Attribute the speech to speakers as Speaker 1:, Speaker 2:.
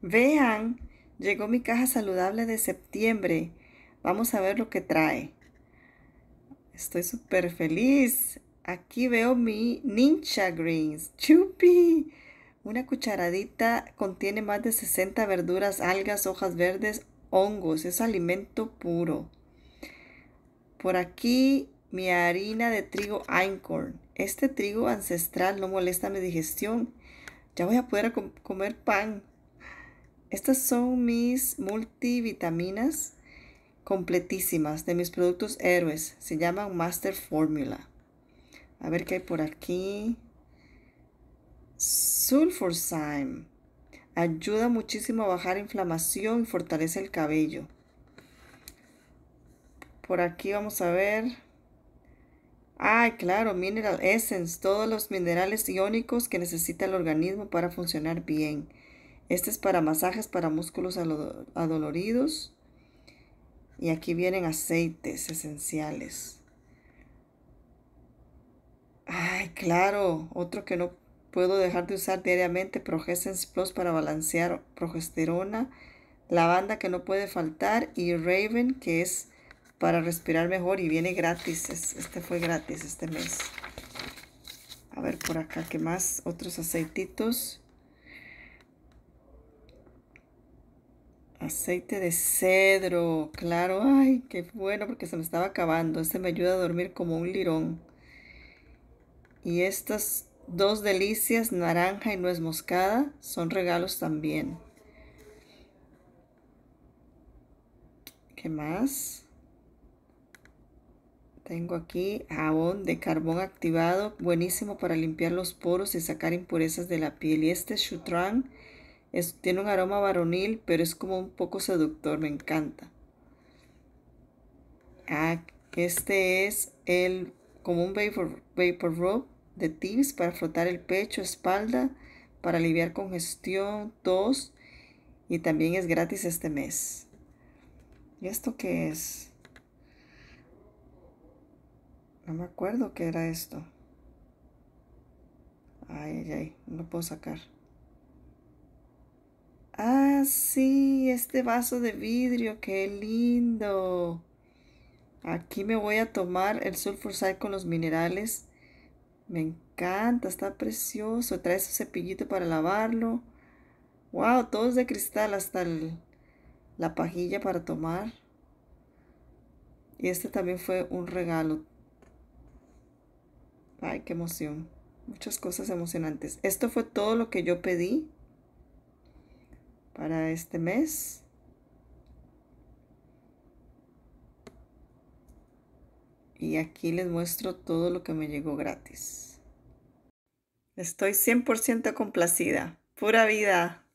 Speaker 1: Vean, llegó mi caja saludable de septiembre. Vamos a ver lo que trae. Estoy súper feliz. Aquí veo mi Ninja Greens. ¡Chupi! Una cucharadita contiene más de 60 verduras, algas, hojas verdes, hongos. Es alimento puro. Por aquí mi harina de trigo Einkorn. Este trigo ancestral no molesta mi digestión. Ya voy a poder comer pan. Estas son mis multivitaminas completísimas de mis productos héroes. Se llaman Master Formula. A ver qué hay por aquí. Syme. Ayuda muchísimo a bajar inflamación y fortalece el cabello. Por aquí vamos a ver. Ay, claro, Mineral Essence. Todos los minerales iónicos que necesita el organismo para funcionar bien. Este es para masajes para músculos adoloridos. Y aquí vienen aceites esenciales. Ay, claro, otro que no puedo dejar de usar diariamente, Progessence Plus para balancear progesterona, lavanda que no puede faltar y Raven que es para respirar mejor y viene gratis. Este fue gratis este mes. A ver por acá, ¿qué más? Otros aceititos. Aceite de cedro, claro. Ay, qué bueno porque se me estaba acabando. Este me ayuda a dormir como un lirón. Y estas dos delicias, naranja y nuez moscada, son regalos también. ¿Qué más? Tengo aquí jabón de carbón activado, buenísimo para limpiar los poros y sacar impurezas de la piel. Y este chutrán tiene un aroma varonil, pero es como un poco seductor, me encanta. Ah, este es el como un vapor, vapor rub de tips para frotar el pecho, espalda, para aliviar congestión, tos y también es gratis este mes. ¿Y esto qué es? No me acuerdo qué era esto. Ay, ay, ay, no lo puedo sacar. Ah, sí, este vaso de vidrio, qué lindo. Aquí me voy a tomar el side con los minerales. Me encanta, está precioso. Trae su cepillito para lavarlo. Wow, todo es de cristal, hasta la pajilla para tomar. Y este también fue un regalo. Ay, qué emoción. Muchas cosas emocionantes. Esto fue todo lo que yo pedí para este mes. Y aquí les muestro todo lo que me llegó gratis. Estoy 100% complacida. Pura vida.